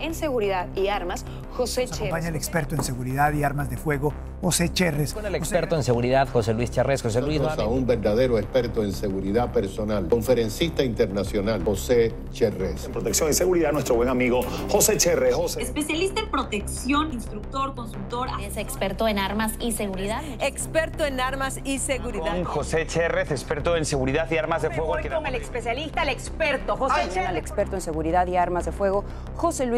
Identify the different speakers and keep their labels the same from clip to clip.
Speaker 1: en seguridad y armas, José Nos Acompaña el experto en seguridad y armas de fuego, José Cherres. Con el experto en seguridad, José Luis Cherres. José Luis. a un verdadero experto en seguridad personal, conferencista internacional, José Cherres. En protección y seguridad, nuestro buen amigo José Cherres. José. Especialista en protección, instructor, consultor. Es experto en armas y seguridad. Experto en armas y seguridad. Con José Cherres, experto en seguridad y armas de fuego. el especialista, el experto, José El experto en seguridad y armas de fuego, José Luis.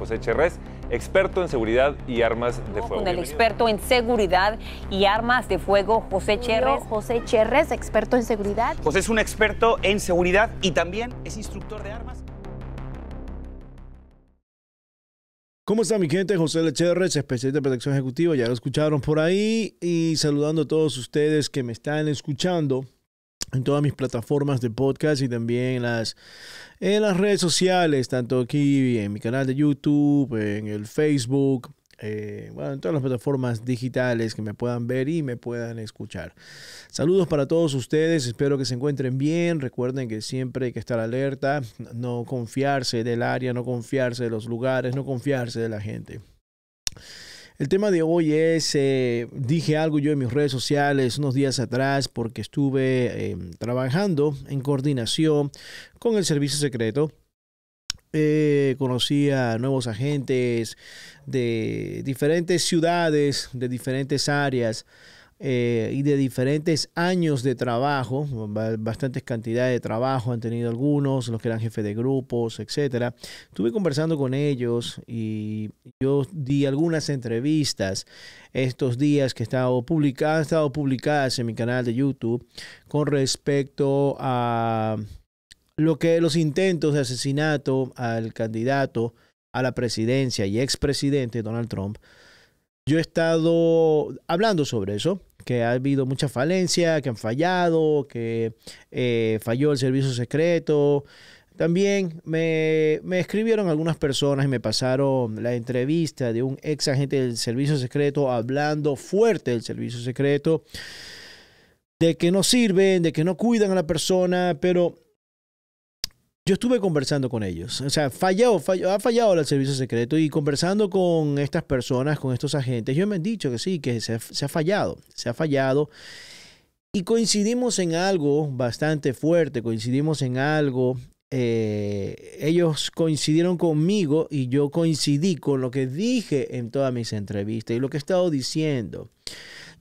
Speaker 1: José Cherrés, experto en seguridad y armas de fuego. Con el experto en seguridad y armas de fuego, José Cherrés. José Cherrés, experto en seguridad. José es un experto en seguridad y también es instructor de armas. ¿Cómo está mi gente? José Lecherres, especialista de protección ejecutiva, ya lo escucharon por ahí y saludando a todos ustedes que me están escuchando en todas mis plataformas de podcast y también en las, en las redes sociales, tanto aquí en mi canal de YouTube, en el Facebook, eh, bueno, en todas las plataformas digitales que me puedan ver y me puedan escuchar. Saludos para todos ustedes, espero que se encuentren bien. Recuerden que siempre hay que estar alerta, no confiarse del área, no confiarse de los lugares, no confiarse de la gente. El tema de hoy es, eh, dije algo yo en mis redes sociales unos días atrás porque estuve eh, trabajando en coordinación con el servicio secreto. Eh, conocí a nuevos agentes de diferentes ciudades, de diferentes áreas eh, y de diferentes años de trabajo, bastantes cantidades de trabajo han tenido algunos, los que eran jefe de grupos, etcétera. Estuve conversando con ellos y yo di algunas entrevistas estos días que estado han estado publicadas en mi canal de YouTube con respecto a lo que los intentos de asesinato al candidato a la presidencia y expresidente Donald Trump. Yo he estado hablando sobre eso que ha habido mucha falencia, que han fallado, que eh, falló el servicio secreto. También me, me, escribieron algunas personas y me pasaron la entrevista de un ex agente del servicio secreto hablando fuerte del servicio secreto, de que no sirven, de que no cuidan a la persona, pero yo estuve conversando con ellos, o sea, fallado, ha fallado el servicio secreto y conversando con estas personas, con estos agentes, ellos me han dicho que sí, que se, ha fallado, se ha fallado. Y coincidimos en algo bastante fuerte, coincidimos en algo eh, ellos coincidieron conmigo y yo coincidí con lo que dije en todas mis entrevistas y lo que he estado diciendo.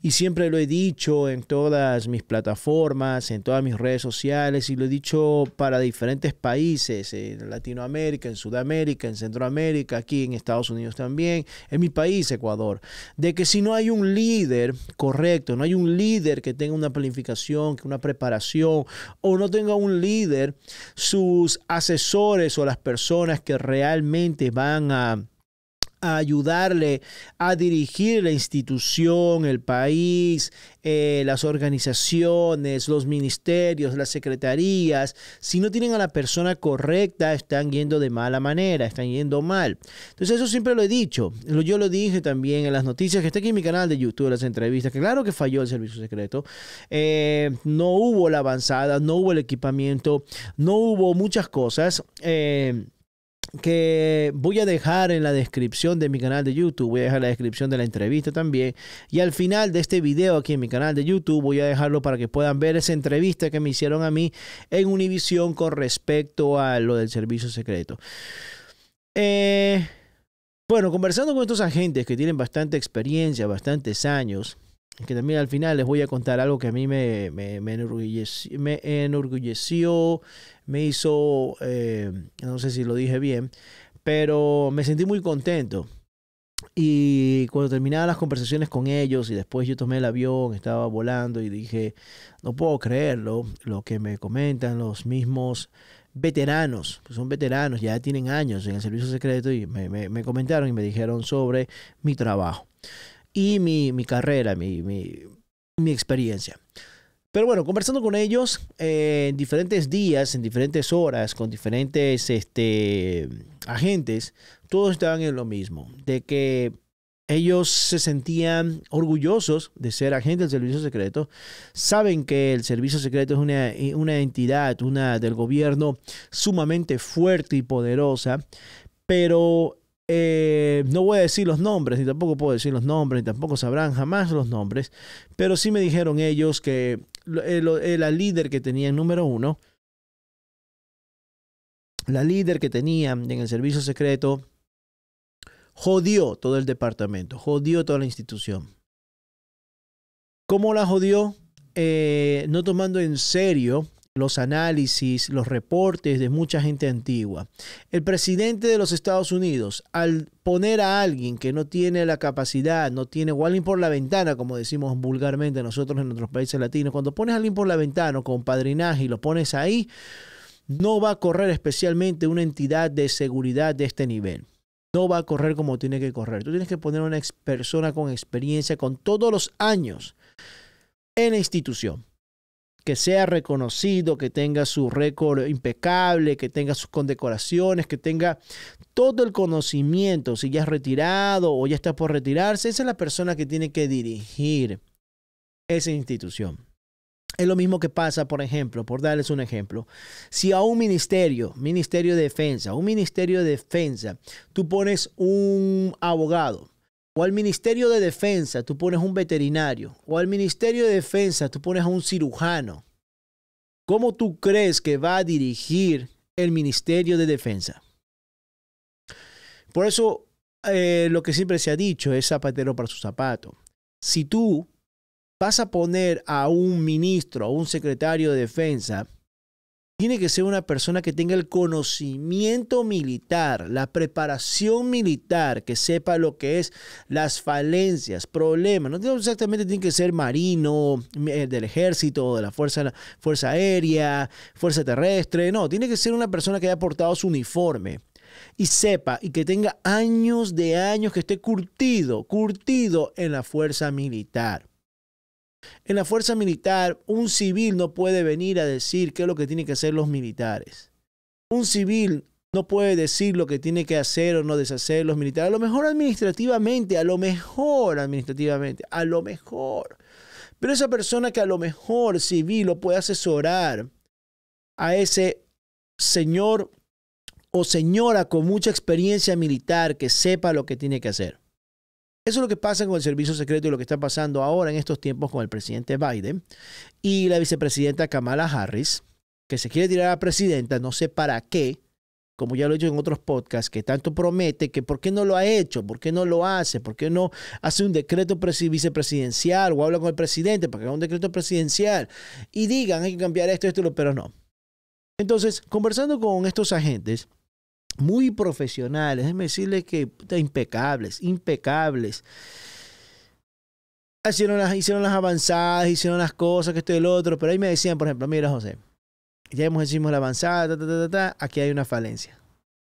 Speaker 1: Y siempre lo he dicho en todas mis plataformas, en todas mis redes sociales, y lo he dicho para diferentes países, en Latinoamérica, en Sudamérica, en Centroamérica, aquí en Estados Unidos también, en mi país, Ecuador, de que si no hay un líder correcto, no hay un líder que tenga una planificación, que una preparación, o no tenga un líder, sus asesores o las personas que realmente van a a ayudarle a dirigir la institución, el país, eh, las organizaciones, los ministerios, las secretarías. Si no tienen a la persona correcta, están yendo de mala manera, están yendo mal. Entonces eso siempre lo he dicho. Yo lo dije también en las noticias que está aquí en mi canal de YouTube, las entrevistas, que claro que falló el servicio secreto. Eh, no hubo la avanzada, no hubo el equipamiento, no hubo muchas cosas. Eh, que voy a dejar en la descripción de mi canal de YouTube, voy a dejar la descripción de la entrevista también. Y al final de este video aquí en mi canal de YouTube voy a dejarlo para que puedan ver esa entrevista que me hicieron a mí en Univisión con respecto a lo del servicio secreto. Eh, bueno, conversando con estos agentes que tienen bastante experiencia, bastantes años, que también al final les voy a contar algo que a mí me, me, enorgulleció, me me hizo, eh, no sé si lo dije bien, pero me sentí muy contento. Y cuando terminaba las conversaciones con ellos y después yo tomé el avión, estaba volando y dije, no puedo creerlo, lo que me comentan los mismos veteranos, pues son veteranos, ya tienen años en el servicio secreto y me, me comentaron y me dijeron sobre mi trabajo y mi, carrera, mi, experiencia. Pero bueno, conversando con ellos eh, en diferentes días, en diferentes horas, con diferentes este, agentes, todos estaban en lo mismo, de que ellos se sentían orgullosos de ser agentes del servicio secreto. Saben que el servicio secreto es una, una, entidad, una del gobierno sumamente fuerte y poderosa, pero eh, no voy a decir los nombres, ni tampoco puedo decir los nombres, ni tampoco sabrán jamás los nombres, pero sí me dijeron ellos que eh, eh, la líder que tenía en número uno, la líder que tenía en el servicio secreto, jodió todo el departamento, jodió toda la institución. ¿Cómo la jodió? no tomando en serio los análisis, los reportes de mucha gente antigua. El presidente de los Estados Unidos, al poner a alguien que no tiene la capacidad, no tiene, o alguien por la ventana, como decimos vulgarmente nosotros en nuestros países latinos, cuando pones a alguien por la ventana con padrinaje y lo pones ahí, no va a correr especialmente una entidad de seguridad de este nivel no va a correr como tiene que correr. Tú tienes que poner una persona con experiencia, con todos los años en la institución que sea reconocido, que tenga su récord impecable, que tenga sus condecoraciones, que tenga todo el conocimiento, si ya es retirado o ya está por retirarse, esa es la persona que tiene que dirigir esa institución. Es lo mismo que pasa, por ejemplo, por darles un ejemplo, si a un ministerio, ministerio de defensa, un ministerio de defensa, tú pones un abogado, o al Ministerio de Defensa tú pones un veterinario, o al Ministerio de Defensa tú pones a un cirujano, ¿cómo tú crees que va a dirigir el Ministerio de Defensa? Por eso eh, lo que siempre se ha dicho es zapatero para su zapato. Si tú vas a poner a un ministro, a un secretario de defensa, tiene que ser una persona que tenga el conocimiento militar, la preparación militar, que sepa lo que es las falencias, problemas. No exactamente tiene que ser marino, eh, del ejército, de la fuerza, fuerza aérea, fuerza terrestre. No, tiene que ser una persona que haya portado su uniforme y sepa y que tenga años de años que esté curtido, curtido en la fuerza militar. En la fuerza militar, un civil no puede venir a decir qué es lo que tienen que hacer los militares. Un civil no puede decir lo que tiene que hacer o no deshacer los militares. A lo mejor administrativamente, a lo mejor administrativamente, a lo mejor. Pero esa persona que a lo mejor civil lo puede asesorar a ese señor o señora con mucha experiencia militar que sepa lo que tiene que hacer. Eso es lo que pasa con el servicio secreto y lo que está pasando ahora en estos tiempos con el presidente Biden y la vicepresidenta Kamala Harris, que se quiere tirar a la presidenta, no sé para qué, como ya lo he dicho en otros podcasts, que tanto promete que por qué no lo ha hecho, por qué no lo hace, por qué no hace un decreto vicepresidencial o habla con el presidente para que haga un decreto presidencial y digan hay que cambiar esto, esto, pero no. Entonces, conversando con estos agentes, muy profesionales, déjenme decirles que impecables, impecables. Hicieron las, hicieron las avanzadas, hicieron las cosas, que esto y el otro, pero ahí me decían, por ejemplo, mira José, ya hemos hecho la avanzada, aquí hay una falencia.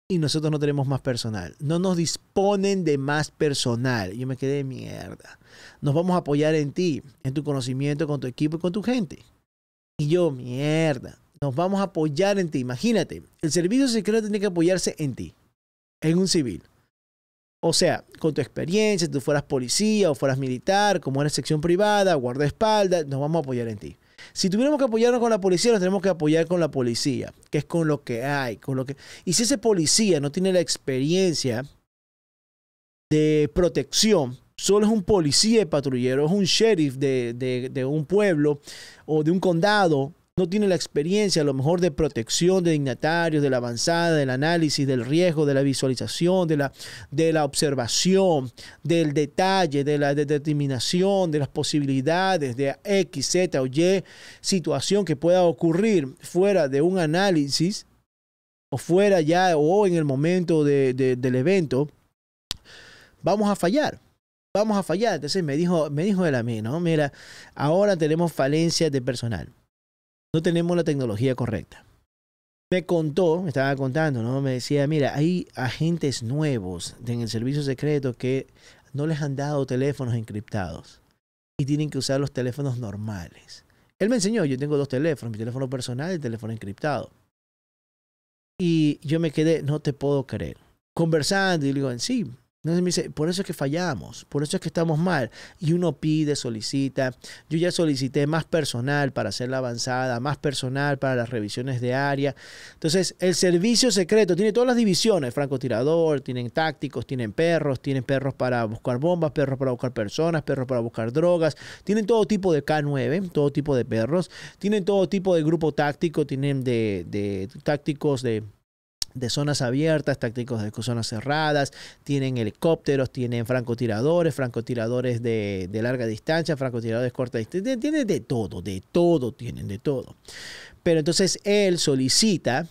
Speaker 1: Y nosotros no tenemos más personal. No nos disponen de más personal. Yo me quedé mierda. Nos vamos a apoyar en ti, en tu conocimiento, con tu equipo y con tu gente. Y yo, mierda nos vamos a apoyar en ti. Imagínate, el servicio secreto tiene que apoyarse en ti, en un civil. O sea, con tu experiencia, si tú fueras policía o fueras militar, como eres sección privada, guardaespaldas, nos vamos a apoyar en ti. Si tuviéramos que apoyarnos con la policía, nos tenemos que apoyar con la policía, que es con lo que hay, con lo que... Y si ese policía no tiene la experiencia de protección, solo es un policía de patrullero, es un sheriff de un pueblo o de un condado no tiene la experiencia a lo mejor de protección de dignatarios, de la avanzada, del análisis, del riesgo, de la visualización, de la, de la observación, del detalle, de la determinación, de las posibilidades de X, Z o Y situación que pueda ocurrir fuera de un análisis o fuera ya o en el momento del evento, vamos a fallar vamos a fallar. Entonces me dijo, me dijo él a mí, ¿no? Mira, ahora tenemos falencias de personal no tenemos la tecnología correcta. Me contó, me estaba contando, ¿no? Me decía, mira, hay agentes nuevos en el servicio secreto que no les han dado teléfonos encriptados y tienen que usar los teléfonos normales. Él me enseñó, yo tengo dos teléfonos, mi teléfono personal y el teléfono encriptado. Y yo me quedé, no te puedo creer. Conversando y le digo, en sí, entonces me dice, por eso es que fallamos, por eso es que estamos mal. Y uno pide, solicita. Yo ya solicité más personal para hacer la avanzada, más personal para las revisiones de área. Entonces, el servicio secreto tiene todas las divisiones, francotirador, tienen tácticos, tienen perros, tienen perros para buscar bombas, perros para buscar personas, perros para buscar drogas, tienen todo tipo de K9, todo tipo de perros, tienen todo tipo de grupo táctico, tienen de, de tácticos de de zonas abiertas, tácticos de zonas cerradas, tienen helicópteros, tienen francotiradores, francotiradores de, larga distancia, francotiradores corta distancia, tienen de todo, de todo, tienen de todo. Pero entonces él solicita,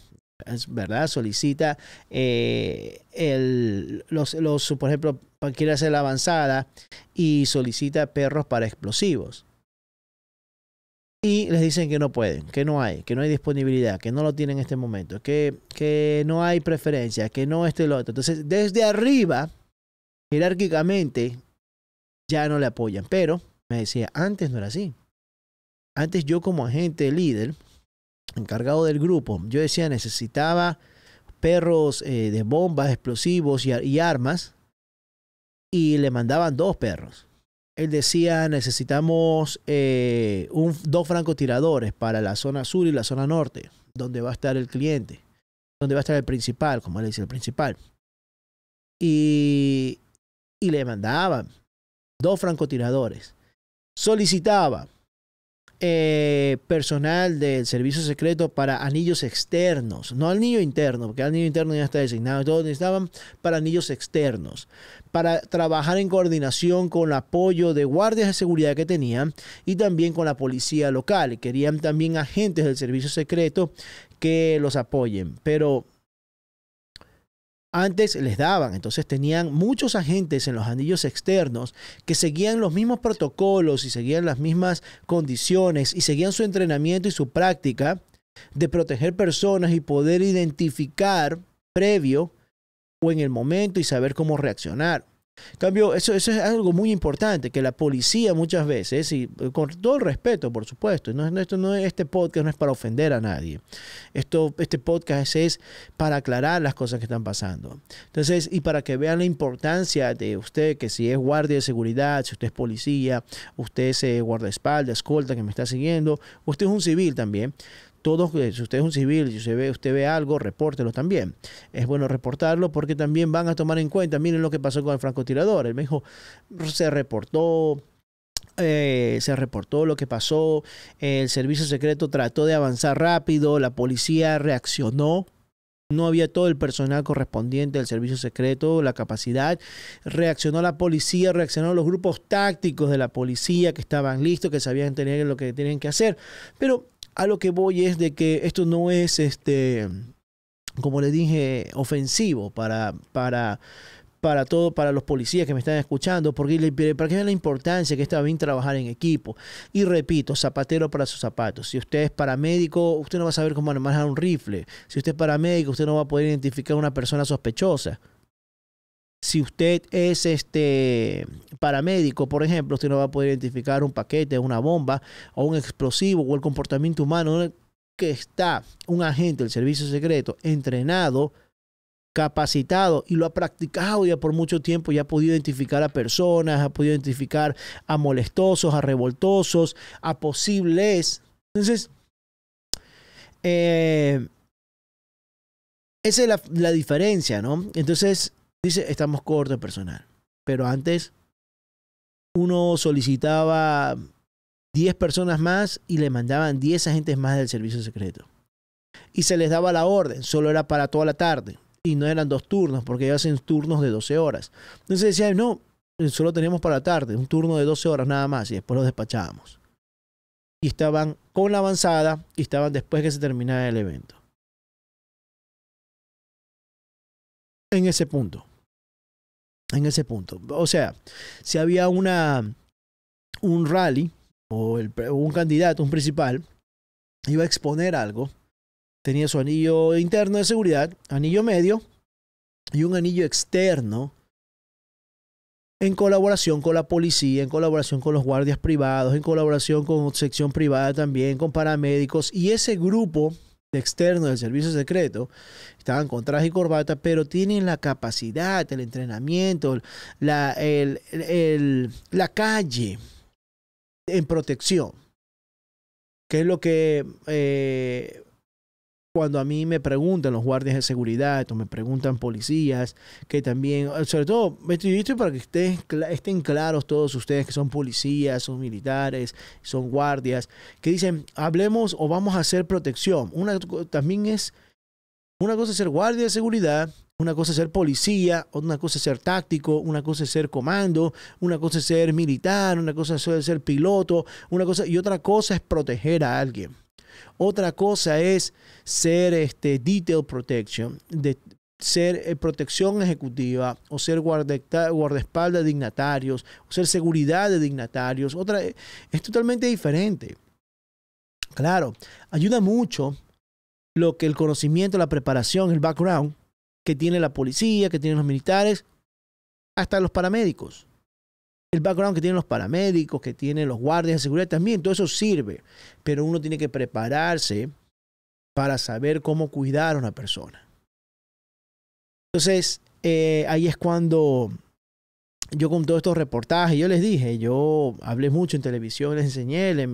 Speaker 1: ¿verdad? Solicita eh, el, los, los, por ejemplo, quiere hacer la avanzada y solicita perros para explosivos y les dicen que no pueden, que no hay, que no hay disponibilidad, que no lo tienen en este momento, que, que no hay preferencia, que no este lo otro. Entonces, desde arriba, jerárquicamente, ya no le apoyan. Pero, me decía, antes no era así. Antes yo como agente líder, encargado del grupo, yo decía, necesitaba perros eh, de bombas, explosivos y armas, y le mandaban dos perros él decía, necesitamos eh, dos francotiradores para la zona sur y la zona norte, donde va a estar el cliente, donde va a estar el principal, como él dice, el principal. Y, y le mandaban dos francotiradores. Solicitaba eh, personal del servicio secreto para anillos externos, no al anillo interno, porque al anillo interno ya está designado, todos necesitaban para anillos externos, para trabajar en coordinación con el apoyo de guardias de seguridad que tenían y también con la policía local. Querían también agentes del servicio secreto que los apoyen, pero antes les daban. Entonces tenían muchos agentes en los anillos externos que seguían los mismos protocolos y seguían las mismas condiciones y seguían su entrenamiento y su práctica de proteger personas y poder identificar previo o en el momento y saber cómo reaccionar cambio, eso, es algo muy importante, que la policía muchas veces, y eh, con todo el respeto, por supuesto, no, esto no es, este podcast no es para ofender a nadie. Esto, este podcast es para aclarar las cosas que están pasando. Entonces, y para que vean la importancia de usted, que si es guardia de seguridad, si usted es policía, usted es eh, guardaespaldas, escolta que me está siguiendo, usted es un civil también, todos, eh, si usted es un civil, si usted ve, usted ve algo, repórtelo también. Es bueno reportarlo porque también van a tomar en cuenta, miren lo que pasó con el francotirador. Él me dijo, se reportó, eh, se reportó lo que pasó, el servicio secreto trató de avanzar rápido, la policía reaccionó, no había todo el personal correspondiente del servicio secreto, la capacidad, reaccionó la policía, reaccionaron los grupos tácticos de la policía que estaban listos, que sabían tener lo que tenían que hacer, pero a lo que voy es de que esto no es, este, como le dije, ofensivo para, para, para todo, para los policías que me están escuchando, porque para que es la importancia que está bien trabajar en equipo. Y repito, zapatero para sus zapatos. Si usted es paramédico, usted no va a saber cómo manejar un rifle. Si usted es paramédico, usted no va a poder identificar a una persona sospechosa. Si usted es este paramédico, por ejemplo, usted no va a poder identificar un paquete, una bomba o un explosivo o el comportamiento humano que está un agente del servicio secreto entrenado, capacitado y lo ha practicado ya por mucho tiempo ya ha podido identificar a personas, ha podido identificar a molestosos, a revoltosos, a posibles. Entonces, eh, esa es la, la, diferencia, ¿no? Entonces, Dice, estamos cortos de personal. Pero antes uno solicitaba 10 personas más y le mandaban 10 agentes más del servicio secreto. Y se les daba la orden, solo era para toda la tarde. Y no eran dos turnos, porque ellos hacen turnos de 12 horas. Entonces decían, no, eh, solo teníamos para la tarde, un turno de 12 horas nada más, y después los despachábamos. Y estaban con la avanzada y estaban después que se terminara el evento. En ese punto en ese punto. O sea, si había una, un rally o, o un candidato, un principal, iba a exponer algo, tenía su anillo interno de seguridad, anillo medio y un anillo externo en colaboración con la policía, en colaboración con los guardias privados, en colaboración con sección privada también, con paramédicos. Y ese grupo externos del servicio secreto, estaban con traje y corbata, pero tienen la capacidad, el entrenamiento, la, la calle en protección, que es lo que eh, cuando a mí me preguntan los guardias de seguridad o me preguntan policías, que también, eh, sobre todo, estoy para que estén claros todos ustedes que son policías, son militares, son guardias, que dicen, hablemos o vamos a hacer protección. Una también es, una cosa es ser guardia de seguridad, una cosa es ser policía, otra cosa es ser táctico, una cosa es ser comando, una cosa es ser militar, una cosa es ser piloto, una cosa y otra cosa es proteger a alguien. Otra cosa es ser este, detail protection, de, ser eh, protección ejecutiva o ser guardaespaldas de dignatarios o ser seguridad de dignatarios. Otra, eh, es totalmente diferente. Claro, ayuda mucho lo que el conocimiento, la preparación, el background que tiene la policía, que tienen los militares, hasta los paramédicos el background que tienen los paramédicos, que tienen los guardias de seguridad también, todo eso sirve, pero uno tiene que prepararse para saber cómo cuidar a una persona. Entonces, eh, ahí es cuando yo con todos estos reportajes, yo les dije, yo hablé mucho en televisión, les enseñé, les,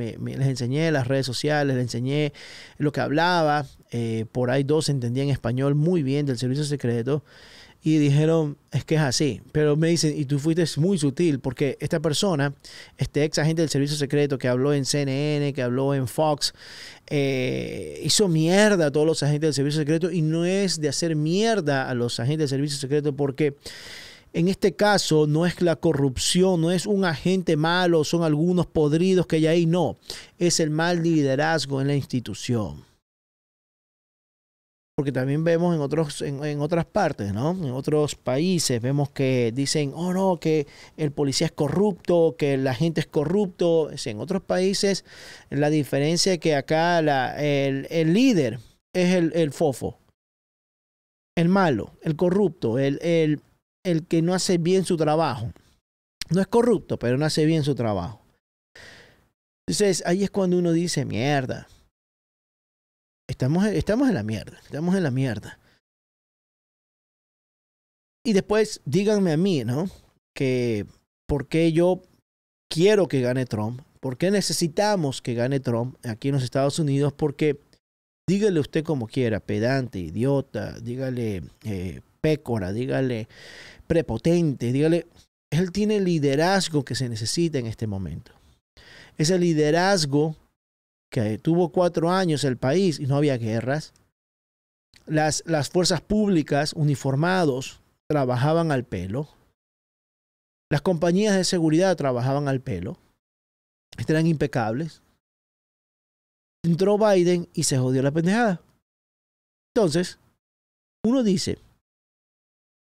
Speaker 1: enseñé las redes sociales, les enseñé lo que hablaba, eh, por ahí dos entendían español muy bien del servicio secreto, y dijeron, es que es así. Pero me dicen, y tú fuiste muy sutil, porque esta persona, este ex agente del servicio secreto que habló en CNN, que habló en Fox, eh, hizo mierda a todos los agentes del servicio secreto y no es de hacer mierda a los agentes del servicio secreto porque... En este caso no es la corrupción, no es un agente malo, son algunos podridos que hay ahí, no, es el mal liderazgo en la institución porque también vemos en, otros, en, otras partes, ¿no? En otros países vemos que dicen, oh no, que el policía es corrupto, que la gente es corrupto. en otros países la diferencia es que acá el, el, líder es el, el, fofo, el malo, el corrupto, el, el, el que no hace bien su trabajo. No es corrupto, pero no hace bien su trabajo. Entonces ahí es cuando uno dice, mierda Estamos, estamos en la mierda, estamos en la mierda. Y después díganme a mí, ¿no? Que por qué yo quiero que gane Trump, por qué necesitamos que gane Trump aquí en los Estados Unidos, porque dígale usted como quiera, pedante, idiota, dígale eh, pécora, dígale prepotente, dígale, él tiene liderazgo que se necesita en este momento. Ese liderazgo que tuvo cuatro años el país y no había guerras. Las, fuerzas públicas uniformados trabajaban al pelo. Las compañías de seguridad trabajaban al pelo. Este eran impecables. Entró Biden y se jodió la pendejada. Entonces, uno dice,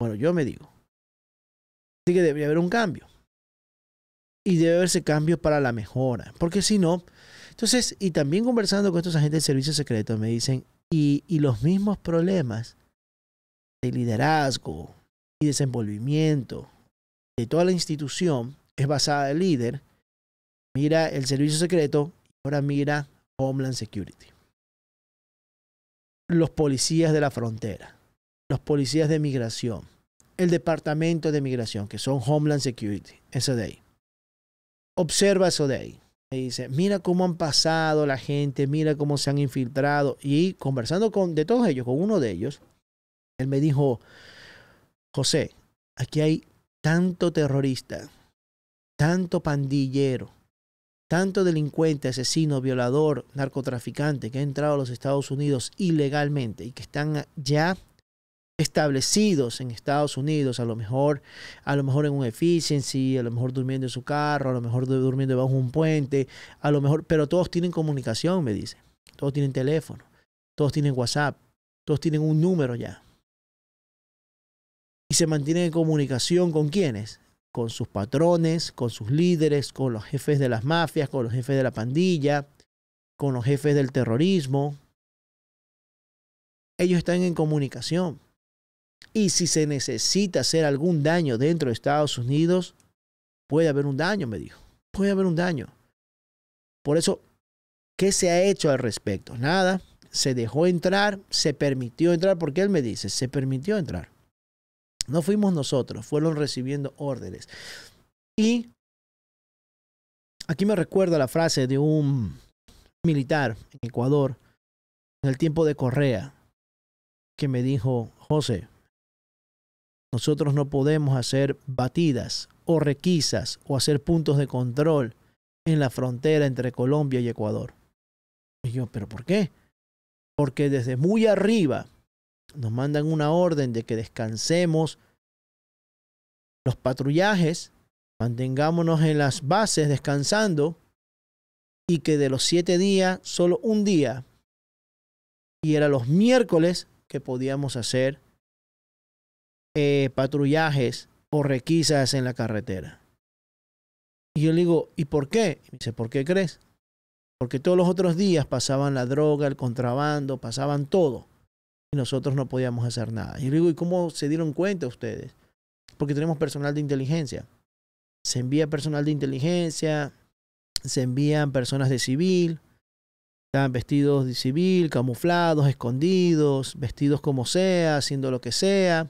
Speaker 1: bueno, yo me digo, sí que debería haber un cambio. Y debe haberse cambio para la mejora, porque si no, entonces, y también conversando con estos agentes de servicio secreto me dicen, y, los mismos problemas de liderazgo y desenvolvimiento de toda la institución es basada en el líder, mira el servicio secreto, ahora mira Homeland Security. Los policías de la frontera, los policías de migración, el departamento de migración, que son Homeland Security, ahí. Observa ahí y dice, mira cómo han pasado la gente, mira cómo se han infiltrado. Y conversando con de todos ellos, con uno de ellos, él me dijo, José, aquí hay tanto terrorista, tanto pandillero, tanto delincuente, asesino, violador, narcotraficante que ha entrado a los Estados Unidos ilegalmente y que están ya establecidos en Estados Unidos, a lo mejor, a lo mejor en un efficiency, a lo mejor durmiendo en su carro, a lo mejor durmiendo bajo un puente, a lo mejor, pero todos tienen comunicación, me dicen. Todos tienen teléfono, todos tienen WhatsApp, todos tienen un número ya. Y se mantienen en comunicación con quienes? Con sus patrones, con sus líderes, con los jefes de las mafias, con los jefes de la pandilla, con los jefes del terrorismo. Ellos están en comunicación y si se necesita hacer algún daño dentro de Estados Unidos, puede haber un daño, me dijo. Puede haber un daño. Por eso, ¿qué se ha hecho al respecto? Nada. Se dejó entrar, se permitió entrar, porque él me dice, se permitió entrar. No fuimos nosotros, fueron recibiendo órdenes. Y aquí me recuerda la frase de un militar en Ecuador, en el tiempo de Correa, que me dijo, José, nosotros no podemos hacer batidas o requisas o hacer puntos de control en la frontera entre Colombia y Ecuador. Y yo, ¿pero por qué? Porque desde muy arriba nos mandan una orden de que descansemos los patrullajes, mantengámonos en las bases descansando y que de los siete días, solo un día, y era los miércoles que podíamos hacer eh, patrullajes o requisas en la carretera. Y yo le digo, ¿y por qué? Y dice, ¿por qué crees? Porque todos los otros días pasaban la droga, el contrabando, pasaban todo. Y nosotros no podíamos hacer nada. Y le digo, ¿y cómo se dieron cuenta ustedes? Porque tenemos personal de inteligencia. Se envía personal de inteligencia, se envían personas de civil, Estaban vestidos de civil, camuflados, escondidos, vestidos como sea, haciendo lo que sea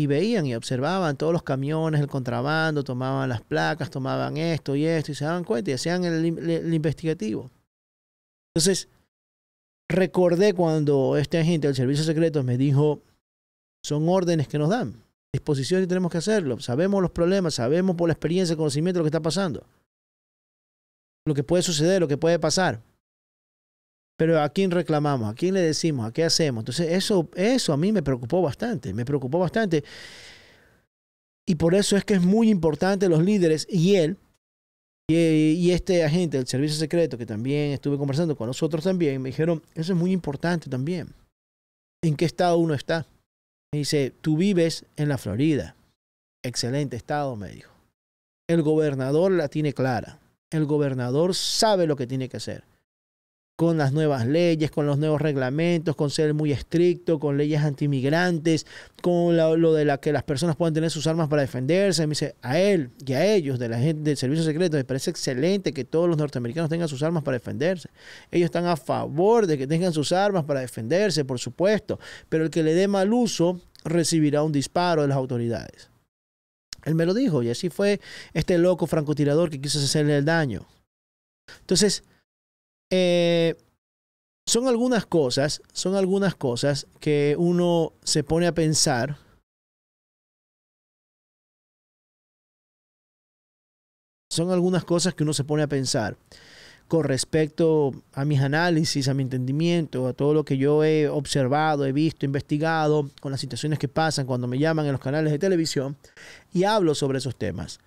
Speaker 1: y veían y observaban todos los camiones, el contrabando, tomaban las placas, tomaban esto y esto, y se daban cuenta y hacían el, investigativo. Entonces, recordé cuando este agente del Servicio Secreto me dijo, son órdenes que nos dan, disposiciones y tenemos que hacerlo, sabemos los problemas, sabemos por la experiencia, y conocimiento lo que está pasando, lo que puede suceder, lo que puede pasar. Pero ¿a quién reclamamos? ¿A quién le decimos? ¿A qué hacemos? Entonces, eso, eso a mí me preocupó bastante, me preocupó bastante. Y por eso es que es muy importante los líderes y él, y, este agente del servicio secreto que también estuve conversando con nosotros también, me dijeron, eso es muy importante también. ¿En qué estado uno está? Me dice, tú vives en la Florida. Excelente estado, me dijo. El gobernador la tiene clara. El gobernador sabe lo que tiene que hacer con las nuevas leyes, con los nuevos reglamentos, con ser muy estricto, con leyes antimigrantes, con lo de que las personas puedan tener sus armas para defenderse. Me dice, a él y a ellos, de la gente del servicio secreto, me parece excelente que todos los norteamericanos tengan sus armas para defenderse. Ellos están a favor de que tengan sus armas para defenderse, por supuesto, pero el que le dé mal uso recibirá un disparo de las autoridades. Él me lo dijo y así fue este loco francotirador que quiso hacerle el daño. Entonces, eh, son algunas cosas, son algunas cosas que uno se pone a pensar. Son algunas cosas que uno se pone a pensar con respecto a mis análisis, a mi entendimiento, a todo lo que yo he observado, he visto, investigado, con las situaciones que pasan cuando me llaman en los canales de televisión y hablo sobre esos temas.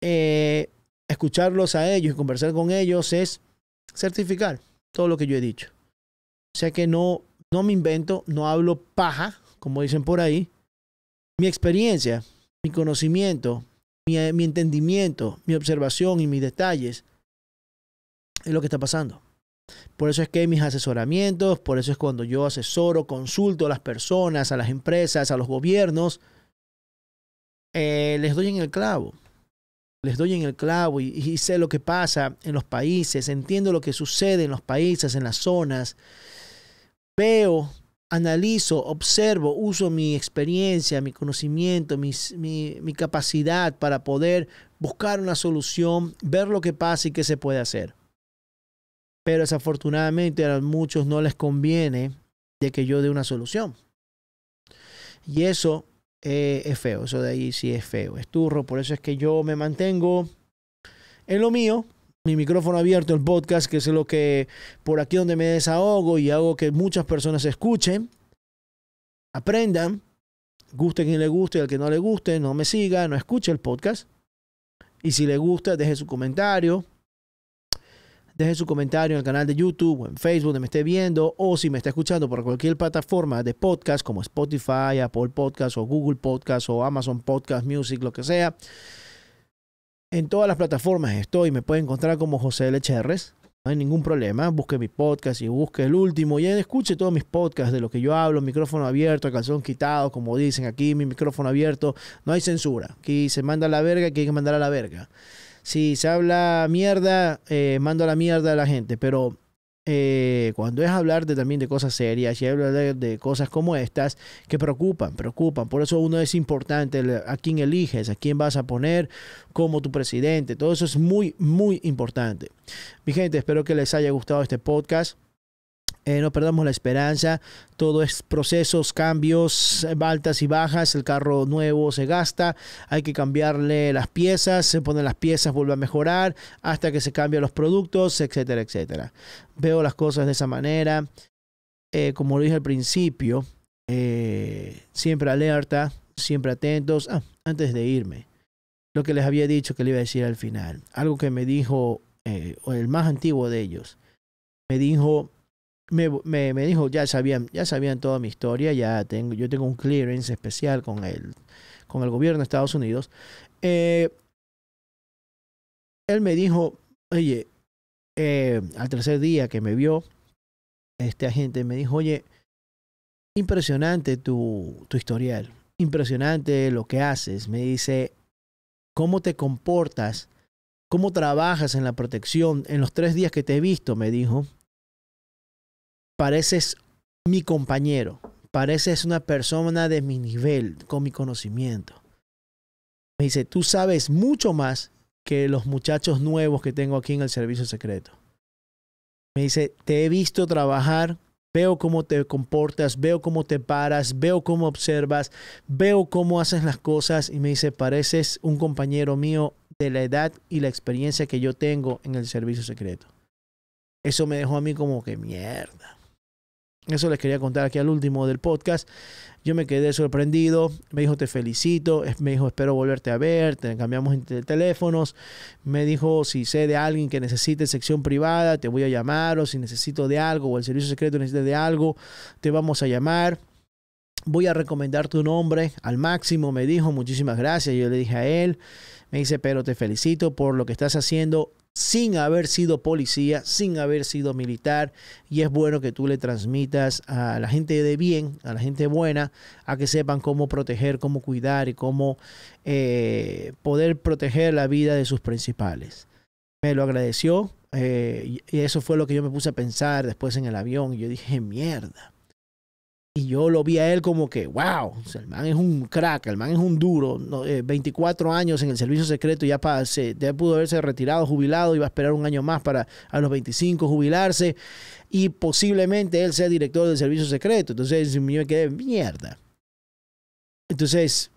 Speaker 1: Eh, escucharlos a ellos y conversar con ellos es certificar todo lo que yo he dicho. O sea que no, no me invento, no hablo paja, como dicen por ahí. Mi experiencia, mi conocimiento, mi, entendimiento, mi observación y mis detalles es lo que está pasando. Por eso es que mis asesoramientos, por eso es cuando yo asesoro, consulto a las personas, a las empresas, a los gobiernos, eh, les doy en el clavo les doy en el clavo y, sé lo que pasa en los países, entiendo lo que sucede en los países, en las zonas, veo, analizo, observo, uso mi experiencia, mi conocimiento, mi, mi capacidad para poder buscar una solución, ver lo que pasa y qué se puede hacer. Pero desafortunadamente a muchos no les conviene de que yo dé una solución. Y eso eh, es feo. Eso de ahí sí es feo, es turro. Por eso es que yo me mantengo en lo mío. Mi micrófono abierto, el podcast, que es lo que por aquí donde me desahogo y hago que muchas personas escuchen, aprendan, guste quien le guste, al que no le guste, no me siga, no escuche el podcast. Y si le gusta, deje su comentario, deje su comentario en el canal de YouTube o en Facebook donde me esté viendo o si me está escuchando por cualquier plataforma de podcast como Spotify, Apple Podcast o Google Podcast o Amazon Podcast Music, lo que sea. En todas las plataformas estoy, me puede encontrar como José L. Cherres. No hay ningún problema. Busque mi podcast y busque el último. Y escuche todos mis podcasts de lo que yo hablo. Micrófono abierto, calzón quitado, como dicen aquí, mi micrófono abierto. No hay censura. Aquí se manda a la verga, aquí hay que mandar a la verga si se habla mierda, eh, mando a la mierda a la gente, pero eh, cuando es hablar de, también de cosas serias y hablar de, de, cosas como estas que preocupan, preocupan. Por eso uno es importante a quién eliges, a quién vas a poner como tu presidente. Todo eso es muy, muy importante. Mi gente, espero que les haya gustado este podcast. Eh, no perdamos la esperanza, todo es procesos, cambios, altas y bajas, el carro nuevo se gasta, hay que cambiarle las piezas, se ponen las piezas, vuelve a mejorar, hasta que se cambian los productos, etcétera, etcétera. Veo las cosas de esa manera, eh, como lo dije al principio, eh, siempre alerta, siempre atentos. Ah, antes de irme, lo que les había dicho que le iba a decir al final, algo que me dijo el más antiguo de ellos, me dijo me, me, me, dijo, ya sabían, ya sabían toda mi historia, ya tengo, yo tengo un clearance especial con el, con el gobierno de Estados Unidos. Eh, él me dijo, oye, eh, al tercer día que me vio, este agente me dijo, oye, impresionante tu, tu historial, impresionante lo que haces. Me dice, ¿cómo te comportas? ¿Cómo trabajas en la protección? En los tres días que te he visto, me dijo, pareces mi compañero, pareces una persona de mi nivel, con mi conocimiento. Me dice, tú sabes mucho más que los muchachos nuevos que tengo aquí en el servicio secreto. Me dice, te he visto trabajar, veo cómo te comportas, veo cómo te paras, veo cómo observas, veo cómo haces las cosas y me dice, pareces un compañero mío de la edad y la experiencia que yo tengo en el servicio secreto. Eso me dejó a mí como que mierda. Eso les quería contar aquí al último del podcast. Yo me quedé sorprendido. Me dijo, te felicito. Me dijo, espero volverte a ver. Te cambiamos entre teléfonos. Me dijo, si sé de alguien que necesite sección privada, te voy a llamar. O si necesito de algo, o el servicio secreto necesita de algo, te vamos a llamar. Voy a recomendar tu nombre al máximo. Me dijo, muchísimas gracias. Yo le dije a él. Me dice, pero te felicito por lo que estás haciendo sin haber sido policía, sin haber sido militar. Y es bueno que tú le transmitas a la gente de bien, a la gente buena, a que sepan cómo proteger, cómo cuidar y cómo eh, poder proteger la vida de sus principales. Me lo agradeció eh, y eso fue lo que yo me puse a pensar después en el avión. Y yo dije, mierda. Y yo lo vi a él como que, wow, el man es un crack, el man es un duro, 24 eh, años en el servicio secreto, ya, ya pudo haberse retirado, jubilado, iba a esperar un año más para a los 25 jubilarse y posiblemente él sea director del servicio secreto. Entonces yo me quedé, mierda. Entonces,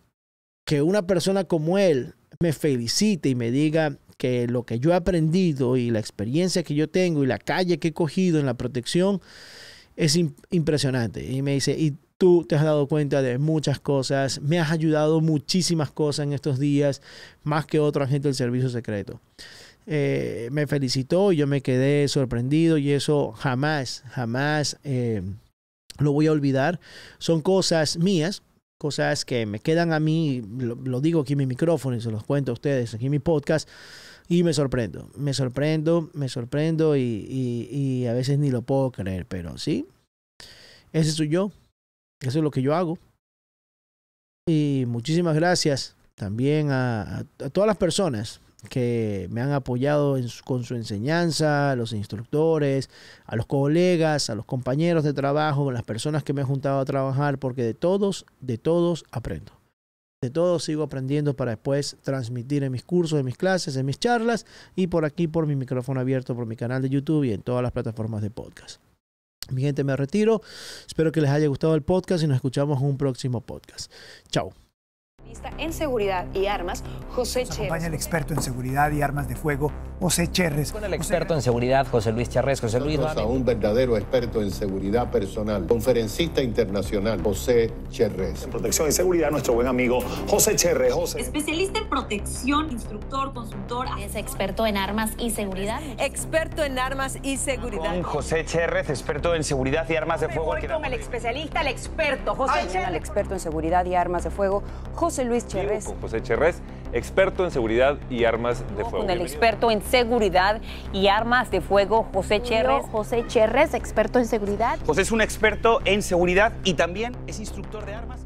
Speaker 1: que una persona como él me felicite y me diga que lo que yo he aprendido y la experiencia que yo tengo y la calle que he cogido en la protección, es impresionante. Y me dice, y tú te has dado cuenta de muchas cosas, me has ayudado muchísimas cosas en estos días, más que otra gente del servicio secreto. Eh, me felicitó yo me quedé sorprendido y eso jamás, jamás eh, lo voy a olvidar. Son cosas mías, cosas que me quedan a mí, lo, lo digo aquí en mi micrófono y se los cuento a ustedes aquí en mi podcast. Y me sorprendo, me sorprendo, me sorprendo y, a veces ni lo puedo creer, pero sí, ese soy yo, eso es lo que yo hago. Y muchísimas gracias también a, todas las personas que me han apoyado con su enseñanza, a los instructores, a los colegas, a los compañeros de trabajo, a las personas que me han juntado a trabajar, porque de todos, de todos aprendo todo sigo aprendiendo para después transmitir en mis cursos, en mis clases, en mis charlas y por aquí por mi micrófono abierto, por mi canal de YouTube y en todas las plataformas de podcast. Mi gente, me retiro. Espero que les haya gustado el podcast y nos escuchamos en un próximo podcast. Chao en seguridad y armas, José Nos Acompaña el experto en seguridad y armas de fuego, José Cherres. Con el experto en seguridad, José Luis Cherres. José Luis. a un verdadero experto en seguridad personal, conferencista internacional, José Cherres. En protección y seguridad, nuestro buen amigo José Cherres. José. Especialista en protección, instructor, consultor. Es experto en armas y seguridad. Experto en armas y seguridad. Con José Cherres, experto en seguridad y armas de fuego. con el especialista, el experto, José El experto en seguridad y armas de fuego, José Luis Cherrés. Pues, José Cherrés, experto en seguridad y armas de fuego. Con el experto en seguridad y armas de fuego, José Cherrés. José Cherrés, experto en seguridad. José es un experto en seguridad y también es instructor de armas.